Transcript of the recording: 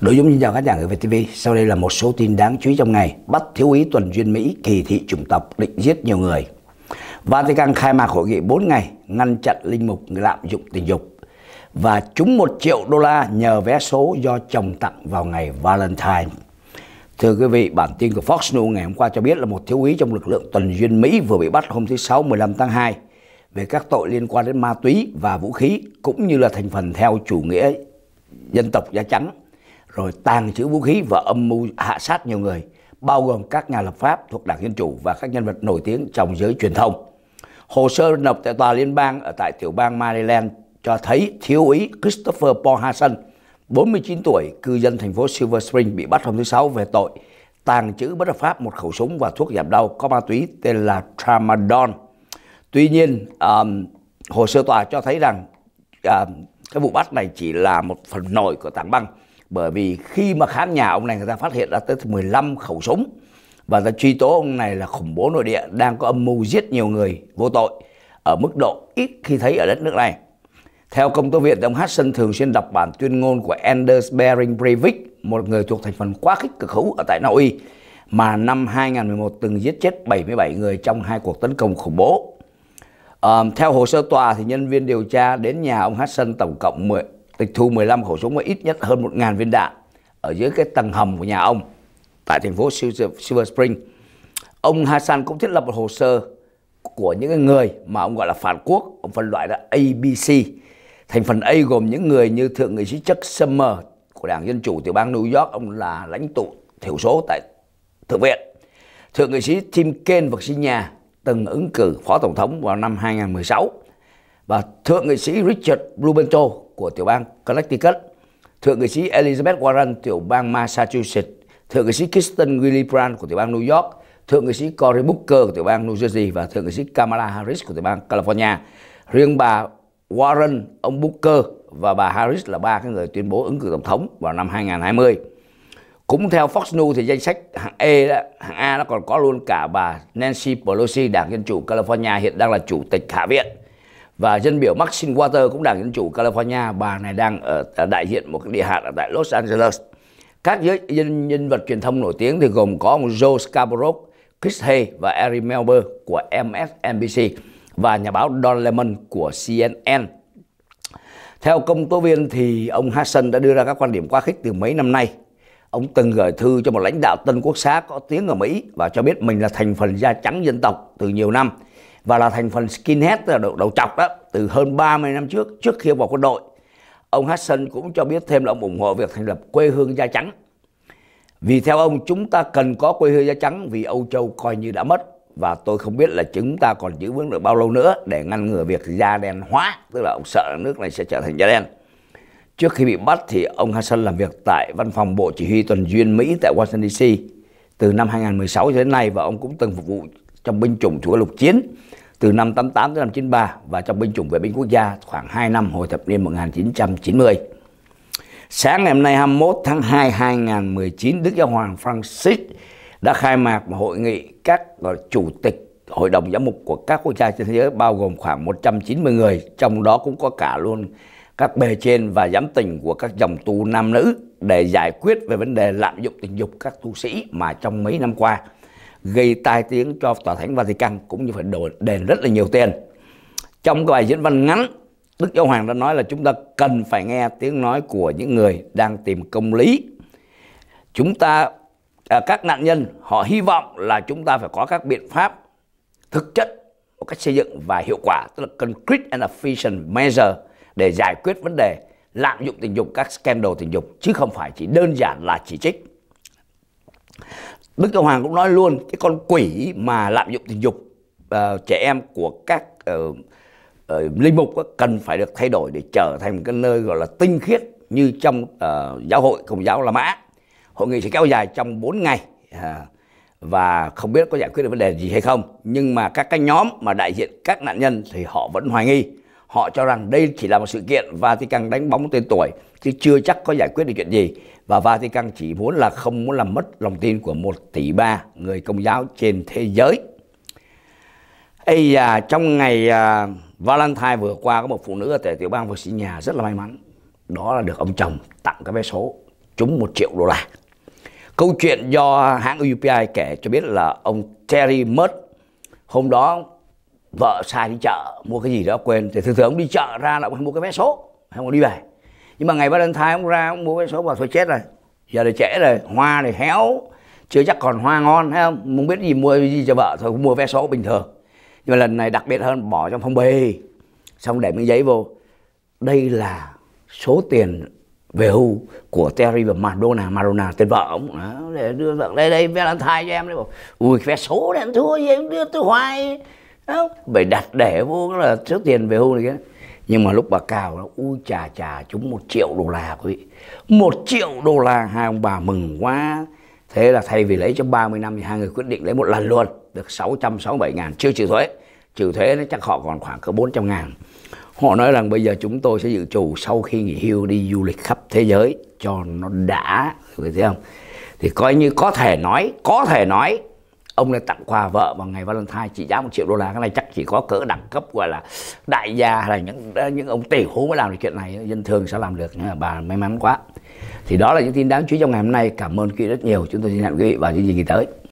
Nội dung xin chào khán giả người VTV Sau đây là một số tin đáng chú ý trong ngày. Bắt thiếu úy tuần duyên Mỹ kỳ thị chủng tộc định giết nhiều người. Vatican khai mạc hội nghị 4 ngày ngăn chặn linh mục lạm dụng tình dục và trúng 1 triệu đô la nhờ vé số do chồng tặng vào ngày Valentine. Thưa quý vị, bản tin của Fox News ngày hôm qua cho biết là một thiếu úy trong lực lượng tuần duyên Mỹ vừa bị bắt hôm thứ Sáu 15 tháng 2 về các tội liên quan đến ma túy và vũ khí cũng như là thành phần theo chủ nghĩa dân tộc da trắng rồi tàn trữ vũ khí và âm mưu hạ sát nhiều người, bao gồm các nhà lập pháp thuộc Đảng Dân Chủ và các nhân vật nổi tiếng trong giới truyền thông. Hồ sơ nộp tại tòa liên bang ở tại tiểu bang Maryland cho thấy thiếu úy Christopher Paul Hassan, 49 tuổi, cư dân thành phố Silver Spring bị bắt hôm thứ Sáu về tội tàng trữ bất hợp pháp một khẩu súng và thuốc giảm đau có ma túy tên là Tramadol. Tuy nhiên, um, hồ sơ tòa cho thấy rằng um, cái vụ bắt này chỉ là một phần nổi của tảng băng bởi vì khi mà khám nhà ông này người ta phát hiện ra tới 15 khẩu súng và ta truy tố ông này là khủng bố nội địa đang có âm mưu giết nhiều người vô tội ở mức độ ít khi thấy ở đất nước này. Theo công tố viện, ông Hudson thường xuyên đọc bản tuyên ngôn của Anders Bering Breivik, một người thuộc thành phần quá khích cực hữu ở tại Na Uy, mà năm 2011 từng giết chết 77 người trong hai cuộc tấn công khủng bố. À, theo hồ sơ tòa thì nhân viên điều tra đến nhà ông Hudson tổng cộng 10, tịch thu 15 khẩu súng và ít nhất hơn 1.000 viên đạn ở dưới cái tầng hầm của nhà ông tại thành phố Silver Spring. Ông Hassan cũng thiết lập một hồ sơ của những người mà ông gọi là phản quốc, ông phân loại là ABC. Thành phần A gồm những người như thượng nghị sĩ Chuck Summer của Đảng Dân Chủ tiểu bang New York, ông là lãnh tụ thiểu số tại Thượng viện. Thượng nghị sĩ Tim Kaine vật sinh nhà từng ứng cử phó tổng thống vào năm 2016 và thượng nghị sĩ Richard Blumenthal của tiểu bang Connecticut, thượng nghị sĩ Elizabeth Warren tiểu bang Massachusetts, thượng nghị sĩ Kristen Gillibrand của tiểu bang New York, thượng nghị sĩ Cory Booker của tiểu bang New Jersey và thượng nghị sĩ Kamala Harris của tiểu bang California. Riêng bà Warren, ông Booker và bà Harris là ba cái người tuyên bố ứng cử tổng thống vào năm 2020. Cũng theo Fox News thì danh sách hạng E đó, hạng A nó còn có luôn cả bà Nancy Pelosi, Đảng Dân chủ California hiện đang là chủ tịch Hạ viện và dân biểu Maxine Waters cũng đảng dân chủ California bà này đang ở, à, đại diện một cái địa hạt ở tại Los Angeles các giới, nhân, nhân vật truyền thông nổi tiếng thì gồm có ông Joe Scarborough, Chris Hay và Ari Melber của MSNBC và nhà báo Don Lemon của CNN. Theo công tố viên thì ông Hassan đã đưa ra các quan điểm quá khích từ mấy năm nay. Ông từng gửi thư cho một lãnh đạo tân quốc xã có tiếng ở Mỹ và cho biết mình là thành phần da trắng dân tộc từ nhiều năm và là thành phần skinhead là đầu, đầu chọc đó từ hơn 30 năm trước trước khi vào quân đội ông Hudson cũng cho biết thêm là ông ủng hộ việc thành lập quê hương da trắng vì theo ông chúng ta cần có quê hương da trắng vì Âu Châu coi như đã mất và tôi không biết là chúng ta còn giữ vững được bao lâu nữa để ngăn ngừa việc da đen hóa tức là ông sợ nước này sẽ trở thành da đen trước khi bị bắt thì ông hudson làm việc tại văn phòng bộ chỉ huy tuần duyên Mỹ tại Washington DC từ năm 2016 đến nay và ông cũng từng phục vụ trong binh chủng chủ lục chiến từ năm 88 đến năm 93 và trong binh chủng vệ binh quốc gia khoảng 2 năm hồi thập niên 1990. Sáng ngày hôm nay 21 tháng 2 2019, Đức Giáo Hoàng Francis đã khai mạc một hội nghị các chủ tịch hội đồng giám mục của các quốc gia trên thế giới bao gồm khoảng 190 người, trong đó cũng có cả luôn các bề trên và giám tình của các dòng tu nam nữ để giải quyết về vấn đề lạm dụng tình dục các tu sĩ mà trong mấy năm qua gây tai tiếng cho tòa thánh Vatican cũng như phải đổ đền rất là nhiều tiền trong cái bài diễn văn ngắn Đức Giáo Hoàng đã nói là chúng ta cần phải nghe tiếng nói của những người đang tìm công lý chúng ta à, các nạn nhân họ hy vọng là chúng ta phải có các biện pháp thực chất một cách xây dựng và hiệu quả tức là concrete and efficient measure để giải quyết vấn đề lạm dụng tình dục các scandal tình dục chứ không phải chỉ đơn giản là chỉ trích Đức Giáo Hoàng cũng nói luôn cái con quỷ mà lạm dụng tình dục uh, trẻ em của các uh, uh, linh mục cần phải được thay đổi để trở thành một cái nơi gọi là tinh khiết như trong uh, giáo hội Công giáo La Mã. Hội nghị sẽ kéo dài trong 4 ngày uh, và không biết có giải quyết được vấn đề gì hay không. Nhưng mà các cái nhóm mà đại diện các nạn nhân thì họ vẫn hoài nghi họ cho rằng đây chỉ là một sự kiện Vatican đánh bóng tên tuổi chứ chưa chắc có giải quyết được chuyện gì và Vatican chỉ muốn là không muốn làm mất lòng tin của một tỷ ba người công giáo trên thế giới. Ây à, trong ngày à, Valentine vừa qua có một phụ nữ ở tại tiểu bang Virginia rất là may mắn. Đó là được ông chồng tặng cái vé số trúng 1 triệu đô la. Câu chuyện do hãng UPI kể cho biết là ông Terry Mudd hôm đó vợ sai đi chợ mua cái gì đó quên thì thường thường ông đi chợ ra là ông mua cái vé số hay không đi về nhưng mà ngày Valentine ông ra ông mua vé số và thôi chết rồi giờ thì trễ rồi hoa này héo chưa chắc còn hoa ngon thấy không muốn biết gì mua gì cho vợ thôi mua vé số bình thường nhưng mà lần này đặc biệt hơn bỏ trong phong bì xong để miếng giấy vô đây là số tiền về hưu của Terry và Madonna Madonna tên vợ ông đó, để đưa vợ đây đây Valentine cho em đấy ui vé số đấy anh thua gì em đưa tôi hoài đó, phải đặt để vô là số tiền về hưu này kia nhưng mà lúc bà cao nó u chà chà chúng một triệu đô la quý vị một triệu đô la hai ông bà mừng quá thế là thay vì lấy trong 30 năm thì hai người quyết định lấy một lần luôn được 667 ngàn chưa trừ thuế trừ thuế nó chắc họ còn khoảng cỡ 400 ngàn họ nói rằng bây giờ chúng tôi sẽ dự trù sau khi nghỉ hưu đi du lịch khắp thế giới cho nó đã quý vị thấy không thì coi như có thể nói có thể nói ông đã tặng quà vợ vào ngày Valentine trị giá một triệu đô la cái này chắc chỉ có cỡ đẳng cấp gọi là đại gia hay là những những ông tỷ phú mới làm được chuyện này dân thường sẽ làm được nhưng mà bà may mắn quá thì đó là những tin đáng chú ý trong ngày hôm nay cảm ơn quý vị rất nhiều chúng tôi xin hẹn quý vị vào chương trình kỳ tới